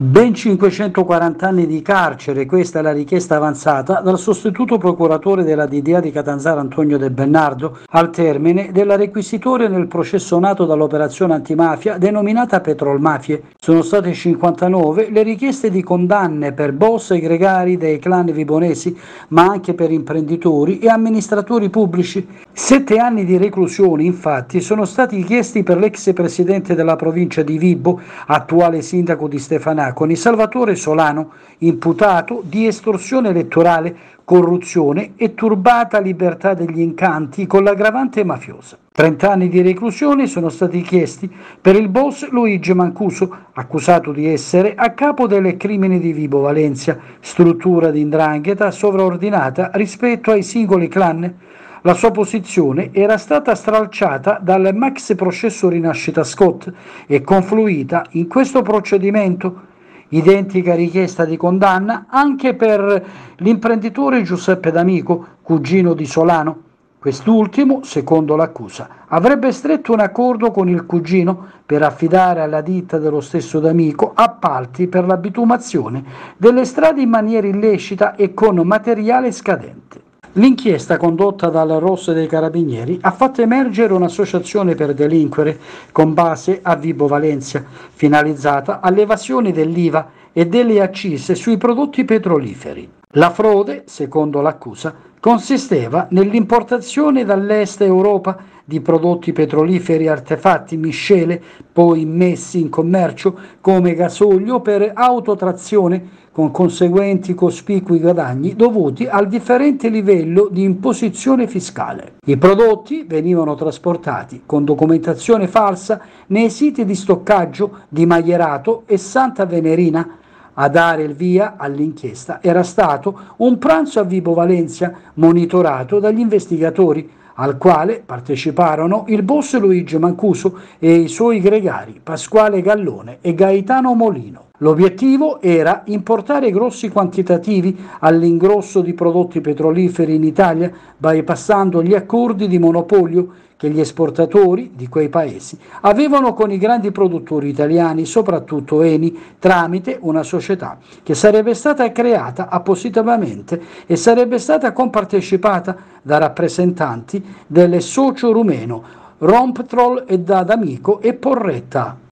Ben 540 anni di carcere, questa è la richiesta avanzata dal sostituto procuratore della DDA di Catanzaro Antonio De Bernardo al termine della requisitoria nel processo nato dall'operazione antimafia denominata Petrolmafie. Sono state 59 le richieste di condanne per boss e gregari dei clan vibonesi, ma anche per imprenditori e amministratori pubblici. Sette anni di reclusione, infatti, sono stati chiesti per l'ex presidente della provincia di Vibo, attuale sindaco di Stefanari con il Salvatore Solano, imputato di estorsione elettorale, corruzione e turbata libertà degli incanti con l'aggravante mafiosa. 30 anni di reclusione sono stati chiesti per il boss Luigi Mancuso, accusato di essere a capo del crimine di Vibo Valencia, struttura di indrangheta sovraordinata rispetto ai singoli clan. La sua posizione era stata stralciata dal max processo Rinascita Scott e confluita in questo procedimento Identica richiesta di condanna anche per l'imprenditore Giuseppe D'Amico, cugino di Solano. Quest'ultimo, secondo l'accusa, avrebbe stretto un accordo con il cugino per affidare alla ditta dello stesso D'Amico appalti per la bitumazione delle strade in maniera illecita e con materiale scadente. L'inchiesta condotta dalla Rossa dei Carabinieri ha fatto emergere un'associazione per delinquere con base a Vibo Valencia, finalizzata all'evasione dell'IVA e delle accise sui prodotti petroliferi. La frode, secondo l'accusa, consisteva nell'importazione dall'est Europa di prodotti petroliferi, artefatti, miscele, poi messi in commercio come gasolio per autotrazione, con conseguenti cospicui guadagni dovuti al differente livello di imposizione fiscale. I prodotti venivano trasportati con documentazione falsa nei siti di stoccaggio di Maierato e Santa Venerina a dare il via all'inchiesta era stato un pranzo a Vibo Valencia monitorato dagli investigatori, al quale parteciparono il boss Luigi Mancuso e i suoi gregari Pasquale Gallone e Gaetano Molino. L'obiettivo era importare grossi quantitativi all'ingrosso di prodotti petroliferi in Italia, bypassando gli accordi di monopolio che gli esportatori di quei paesi avevano con i grandi produttori italiani, soprattutto Eni, tramite una società che sarebbe stata creata appositamente e sarebbe stata compartecipata da rappresentanti delle socio rumeno Romptrol e da D'Amico e Porretta.